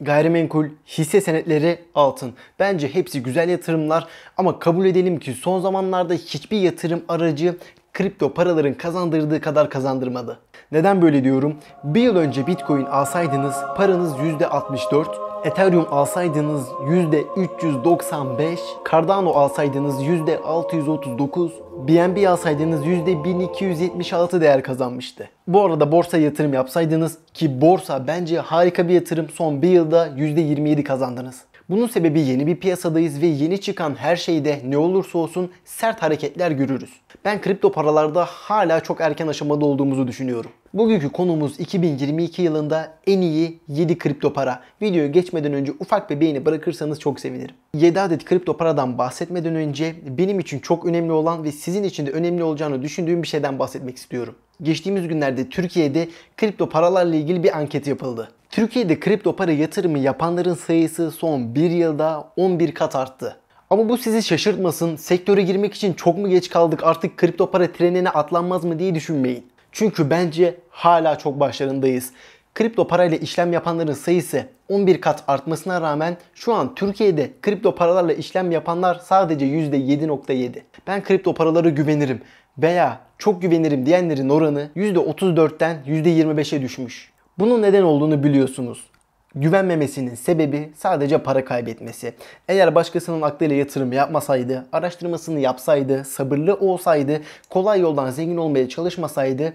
gayrimenkul, hisse senetleri, altın. Bence hepsi güzel yatırımlar ama kabul edelim ki son zamanlarda hiçbir yatırım aracı kripto paraların kazandırdığı kadar kazandırmadı. Neden böyle diyorum? Bir yıl önce Bitcoin alsaydınız paranız %64, Ethereum alsaydınız %395, Cardano alsaydınız %639, BNB alsaydınız %1276 değer kazanmıştı. Bu arada borsa yatırım yapsaydınız ki borsa bence harika bir yatırım son bir yılda %27 kazandınız. Bunun sebebi yeni bir piyasadayız ve yeni çıkan her şeyde ne olursa olsun sert hareketler görürüz. Ben kripto paralarda hala çok erken aşamada olduğumuzu düşünüyorum. Bugünkü konumuz 2022 yılında en iyi 7 kripto para. Videoya geçmeden önce ufak bir beğeni bırakırsanız çok sevinirim. 7 adet kripto paradan bahsetmeden önce benim için çok önemli olan ve sizin için de önemli olacağını düşündüğüm bir şeyden bahsetmek istiyorum. Geçtiğimiz günlerde Türkiye'de kripto paralarla ilgili bir anket yapıldı. Türkiye'de kripto para yatırımı yapanların sayısı son 1 yılda 11 kat arttı. Ama bu sizi şaşırtmasın, sektöre girmek için çok mu geç kaldık artık kripto para trenine atlanmaz mı diye düşünmeyin. Çünkü bence hala çok başlarındayız. Kripto parayla işlem yapanların sayısı 11 kat artmasına rağmen şu an Türkiye'de kripto paralarla işlem yapanlar sadece %7.7. Ben kripto paralara güvenirim veya çok güvenirim diyenlerin oranı %34'ten %25'e düşmüş. Bunun neden olduğunu biliyorsunuz güvenmemesinin sebebi sadece para kaybetmesi. Eğer başkasının aklıyla yatırım yapmasaydı, araştırmasını yapsaydı, sabırlı olsaydı, kolay yoldan zengin olmaya çalışmasaydı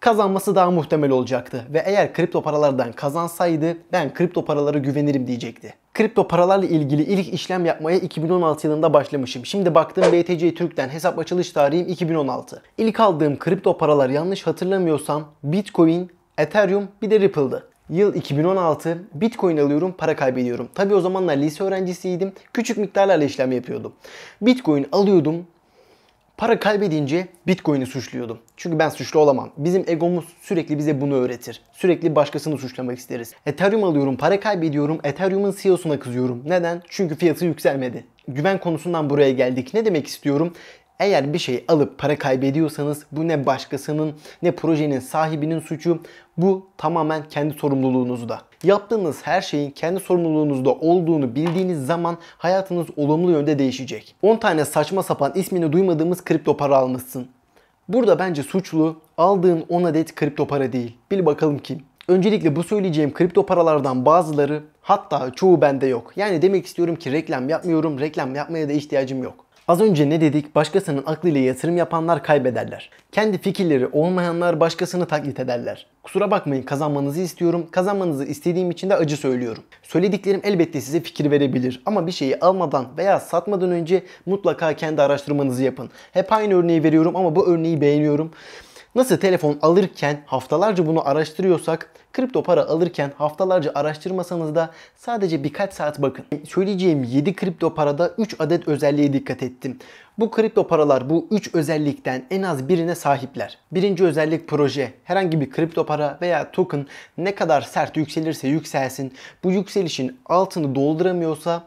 kazanması daha muhtemel olacaktı. Ve eğer kripto paralardan kazansaydı ben kripto paralara güvenirim diyecekti. Kripto paralarla ilgili ilk işlem yapmaya 2016 yılında başlamışım. Şimdi baktım BTC Türk'ten hesap açılış tarihim 2016. İlk aldığım kripto paralar yanlış hatırlamıyorsam Bitcoin, Ethereum bir de Ripple'dı. Yıl 2016. Bitcoin alıyorum, para kaybediyorum. Tabi o zamanlar lise öğrencisiydim. Küçük miktarlarla işlem yapıyordum. Bitcoin alıyordum. Para kaybedince Bitcoin'i suçluyordum. Çünkü ben suçlu olamam. Bizim egomuz sürekli bize bunu öğretir. Sürekli başkasını suçlamak isteriz. Ethereum alıyorum, para kaybediyorum. Ethereum'un CEO'suna kızıyorum. Neden? Çünkü fiyatı yükselmedi. Güven konusundan buraya geldik. Ne demek istiyorum? Eğer bir şey alıp para kaybediyorsanız bu ne başkasının ne projenin sahibinin suçu. Bu tamamen kendi sorumluluğunuzda. Yaptığınız her şeyin kendi sorumluluğunuzda olduğunu bildiğiniz zaman hayatınız olumlu yönde değişecek. 10 tane saçma sapan ismini duymadığımız kripto para almışsın. Burada bence suçlu aldığın 10 adet kripto para değil. Bil bakalım kim? Öncelikle bu söyleyeceğim kripto paralardan bazıları hatta çoğu bende yok. Yani demek istiyorum ki reklam yapmıyorum, reklam yapmaya da ihtiyacım yok. Az önce ne dedik? Başkasının aklıyla yatırım yapanlar kaybederler. Kendi fikirleri olmayanlar başkasını taklit ederler. Kusura bakmayın kazanmanızı istiyorum. Kazanmanızı istediğim için de acı söylüyorum. Söylediklerim elbette size fikir verebilir ama bir şeyi almadan veya satmadan önce mutlaka kendi araştırmanızı yapın. Hep aynı örneği veriyorum ama bu örneği beğeniyorum. Nasıl telefon alırken haftalarca bunu araştırıyorsak kripto para alırken haftalarca araştırmasanız da sadece birkaç saat bakın. Söyleyeceğim 7 kripto parada 3 adet özelliğe dikkat ettim. Bu kripto paralar bu 3 özellikten en az birine sahipler. Birinci özellik proje. Herhangi bir kripto para veya token ne kadar sert yükselirse yükselsin bu yükselişin altını dolduramıyorsa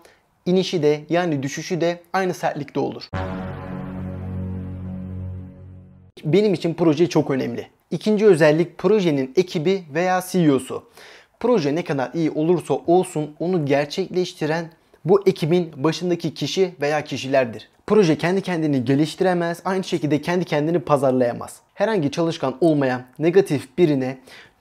inişi de yani düşüşü de aynı sertlikte olur. Benim için proje çok önemli. İkinci özellik projenin ekibi veya CEO'su. Proje ne kadar iyi olursa olsun onu gerçekleştiren bu ekibin başındaki kişi veya kişilerdir. Proje kendi kendini geliştiremez, aynı şekilde kendi kendini pazarlayamaz. Herhangi çalışkan olmayan negatif birine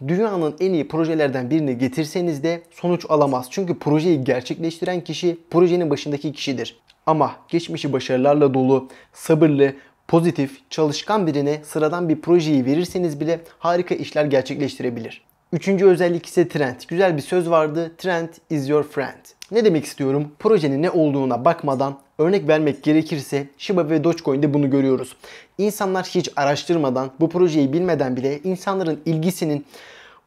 dünyanın en iyi projelerden birini getirseniz de sonuç alamaz. Çünkü projeyi gerçekleştiren kişi projenin başındaki kişidir. Ama geçmişi başarılarla dolu, sabırlı, pozitif, çalışkan birine sıradan bir projeyi verirseniz bile harika işler gerçekleştirebilir. Üçüncü özellik ise trend. Güzel bir söz vardı. Trend is your friend. Ne demek istiyorum? Projenin ne olduğuna bakmadan örnek vermek gerekirse Shiba ve Dogecoin'de bunu görüyoruz. İnsanlar hiç araştırmadan, bu projeyi bilmeden bile insanların ilgisinin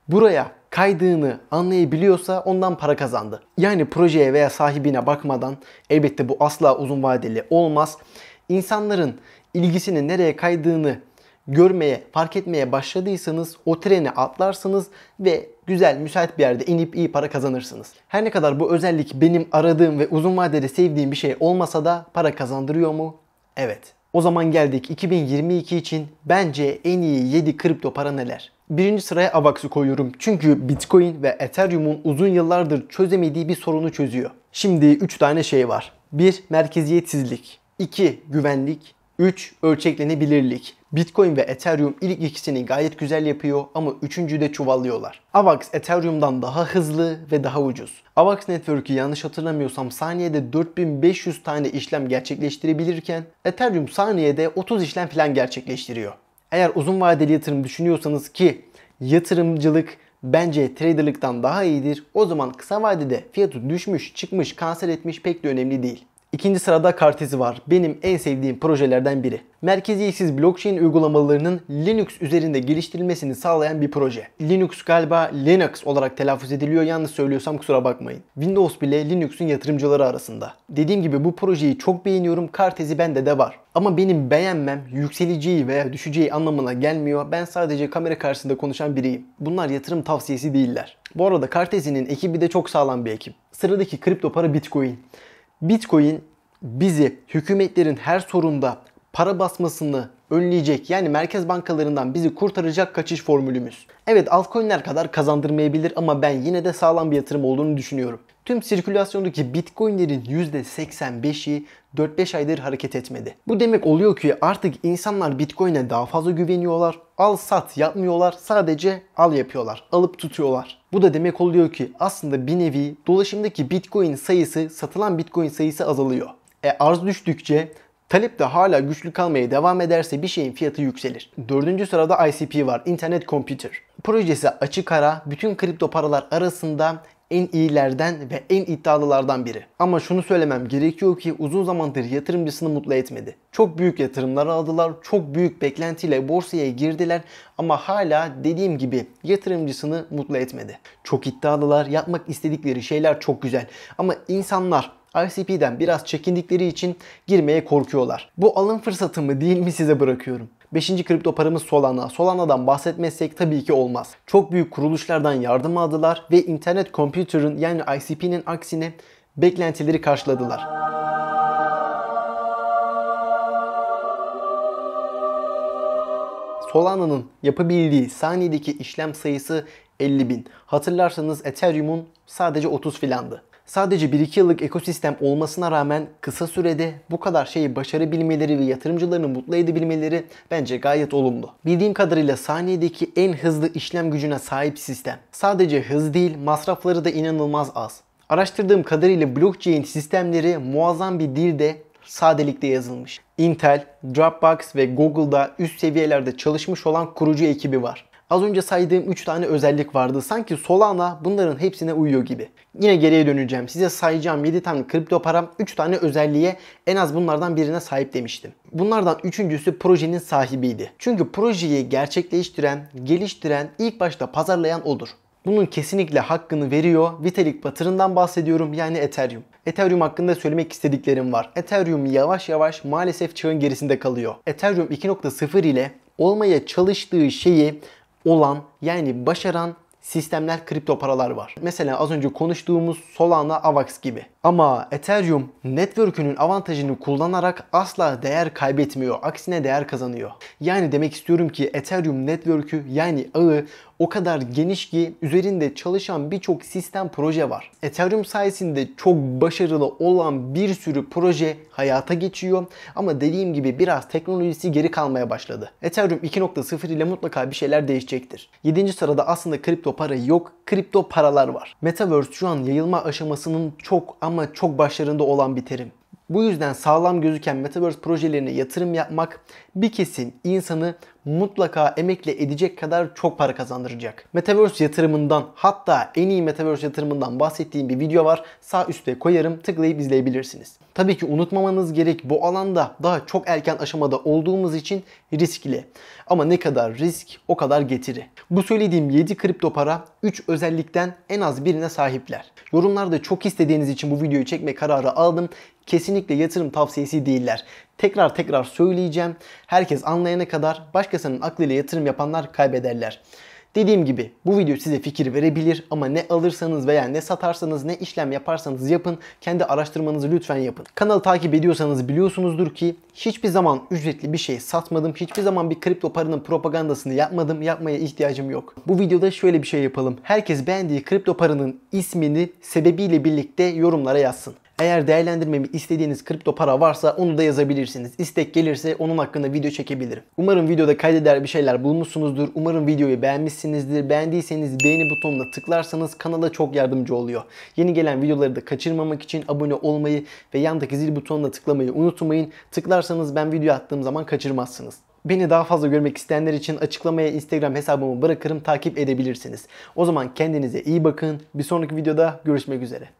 buraya kaydığını anlayabiliyorsa ondan para kazandı. Yani projeye veya sahibine bakmadan elbette bu asla uzun vadeli olmaz. İnsanların ilgisinin nereye kaydığını görmeye, fark etmeye başladıysanız o treni atlarsınız ve güzel, müsait bir yerde inip iyi para kazanırsınız. Her ne kadar bu özellik benim aradığım ve uzun vadede sevdiğim bir şey olmasa da para kazandırıyor mu? Evet. O zaman geldik 2022 için bence en iyi 7 kripto para neler? Birinci sıraya Avax'ı koyuyorum çünkü Bitcoin ve Ethereum'un uzun yıllardır çözemediği bir sorunu çözüyor. Şimdi 3 tane şey var. 1. Merkeziyetsizlik. 2. Güvenlik. 3. Ölçeklenebilirlik. Bitcoin ve Ethereum ilk ikisini gayet güzel yapıyor ama üçüncüyü de çuvallıyorlar. AVAX Ethereum'dan daha hızlı ve daha ucuz. AVAX Network'ü yanlış hatırlamıyorsam saniyede 4500 tane işlem gerçekleştirebilirken Ethereum saniyede 30 işlem falan gerçekleştiriyor. Eğer uzun vadeli yatırım düşünüyorsanız ki yatırımcılık bence traderlıktan daha iyidir. O zaman kısa vadede fiyatı düşmüş, çıkmış, kanser etmiş pek de önemli değil. İkinci sırada Kartezi var. Benim en sevdiğim projelerden biri. Merkeziyetsiz blockchain uygulamalarının Linux üzerinde geliştirilmesini sağlayan bir proje. Linux galiba Linux olarak telaffuz ediliyor. Yanlış söylüyorsam kusura bakmayın. Windows bile Linux'un yatırımcıları arasında. Dediğim gibi bu projeyi çok beğeniyorum. Kartezi bende de var. Ama benim beğenmem yükseleceği veya düşeceği anlamına gelmiyor. Ben sadece kamera karşısında konuşan biriyim. Bunlar yatırım tavsiyesi değiller. Bu arada Kartezi'nin ekibi de çok sağlam bir ekip. Sıradaki kripto para Bitcoin. Bitcoin bizi hükümetlerin her sorunda para basmasını önleyecek yani merkez bankalarından bizi kurtaracak kaçış formülümüz. Evet altcoin'ler kadar kazandırmayabilir ama ben yine de sağlam bir yatırım olduğunu düşünüyorum. Tüm sirkülasyondaki bitcoinlerin %85'i 4-5 aydır hareket etmedi. Bu demek oluyor ki artık insanlar bitcoin'e daha fazla güveniyorlar al sat yapmıyorlar. Sadece al yapıyorlar. Alıp tutuyorlar. Bu da demek oluyor ki aslında bir nevi dolaşımdaki bitcoin sayısı satılan bitcoin sayısı azalıyor. E arz düştükçe Talep de hala güçlü kalmaya devam ederse bir şeyin fiyatı yükselir. Dördüncü sırada ICP var. Internet Computer. Projesi açık ara bütün kripto paralar arasında en iyilerden ve en iddialılardan biri. Ama şunu söylemem gerekiyor ki uzun zamandır yatırımcısını mutlu etmedi. Çok büyük yatırımlar aldılar, çok büyük beklentiyle borsaya girdiler ama hala dediğim gibi yatırımcısını mutlu etmedi. Çok iddialılar, yapmak istedikleri şeyler çok güzel ama insanlar ICP'den biraz çekindikleri için girmeye korkuyorlar. Bu alım fırsatı mı değil mi size bırakıyorum. Beşinci kripto paramız Solana. Solana'dan bahsetmezsek tabii ki olmaz. Çok büyük kuruluşlardan yardım aldılar ve internet computer'ın yani ICP'nin aksine beklentileri karşıladılar. Solana'nın yapabildiği saniyedeki işlem sayısı 50 bin. Hatırlarsanız Ethereum'un sadece 30 filandı. Sadece 1-2 yıllık ekosistem olmasına rağmen kısa sürede bu kadar şeyi başarabilmeleri ve yatırımcılarını mutlu edebilmeleri bence gayet olumlu. Bildiğim kadarıyla saniyedeki en hızlı işlem gücüne sahip sistem. Sadece hız değil masrafları da inanılmaz az. Araştırdığım kadarıyla blockchain sistemleri muazzam bir dilde sadelikte yazılmış. Intel, Dropbox ve Google'da üst seviyelerde çalışmış olan kurucu ekibi var. Az önce saydığım 3 tane özellik vardı. Sanki Solana bunların hepsine uyuyor gibi. Yine geriye döneceğim. Size sayacağım 7 tane kripto param 3 tane özelliğe en az bunlardan birine sahip demiştim. Bunlardan üçüncüsü projenin sahibiydi. Çünkü projeyi gerçekleştiren, geliştiren, ilk başta pazarlayan odur. Bunun kesinlikle hakkını veriyor. Vitalik Batır'ından bahsediyorum yani Ethereum. Ethereum hakkında söylemek istediklerim var. Ethereum yavaş yavaş maalesef çağın gerisinde kalıyor. Ethereum 2.0 ile olmaya çalıştığı şeyi olan yani başaran sistemler kripto paralar var. Mesela az önce konuştuğumuz Solana Avax gibi. Ama Ethereum network'ünün avantajını kullanarak asla değer kaybetmiyor. Aksine değer kazanıyor. Yani demek istiyorum ki Ethereum network'ü yani ağı o kadar geniş ki üzerinde çalışan birçok sistem proje var. Ethereum sayesinde çok başarılı olan bir sürü proje hayata geçiyor ama dediğim gibi biraz teknolojisi geri kalmaya başladı. Ethereum 2.0 ile mutlaka bir şeyler değişecektir. 7. sırada aslında kripto para yok, kripto paralar var. Metaverse şu an yayılma aşamasının çok ama çok başlarında olan bir terim. Bu yüzden sağlam gözüken Metaverse projelerine yatırım yapmak bir kesim insanı mutlaka emekli edecek kadar çok para kazandıracak. Metaverse yatırımından hatta en iyi Metaverse yatırımından bahsettiğim bir video var. Sağ üstte koyarım tıklayıp izleyebilirsiniz. Tabii ki unutmamanız gerek bu alanda daha çok erken aşamada olduğumuz için riskli. Ama ne kadar risk o kadar getiri. Bu söylediğim 7 kripto para 3 özellikten en az birine sahipler. Yorumlarda çok istediğiniz için bu videoyu çekme kararı aldım. Kesinlikle yatırım tavsiyesi değiller. Tekrar tekrar söyleyeceğim. Herkes anlayana kadar başkasının aklıyla yatırım yapanlar kaybederler. Dediğim gibi bu video size fikir verebilir ama ne alırsanız veya ne satarsanız ne işlem yaparsanız yapın kendi araştırmanızı lütfen yapın. Kanalı takip ediyorsanız biliyorsunuzdur ki hiçbir zaman ücretli bir şey satmadım. Hiçbir zaman bir kripto paranın propagandasını yapmadım. Yapmaya ihtiyacım yok. Bu videoda şöyle bir şey yapalım. Herkes beğendiği kripto paranın ismini sebebiyle birlikte yorumlara yazsın. Eğer değerlendirmemi istediğiniz kripto para varsa onu da yazabilirsiniz. İstek gelirse onun hakkında video çekebilirim. Umarım videoda kaydeder bir şeyler bulmuşsunuzdur. Umarım videoyu beğenmişsinizdir. Beğendiyseniz beğeni butonuna tıklarsanız kanala çok yardımcı oluyor. Yeni gelen videoları da kaçırmamak için abone olmayı ve yandaki zil butonuna tıklamayı unutmayın. Tıklarsanız ben video attığım zaman kaçırmazsınız. Beni daha fazla görmek isteyenler için açıklamaya Instagram hesabımı bırakırım takip edebilirsiniz. O zaman kendinize iyi bakın. Bir sonraki videoda görüşmek üzere.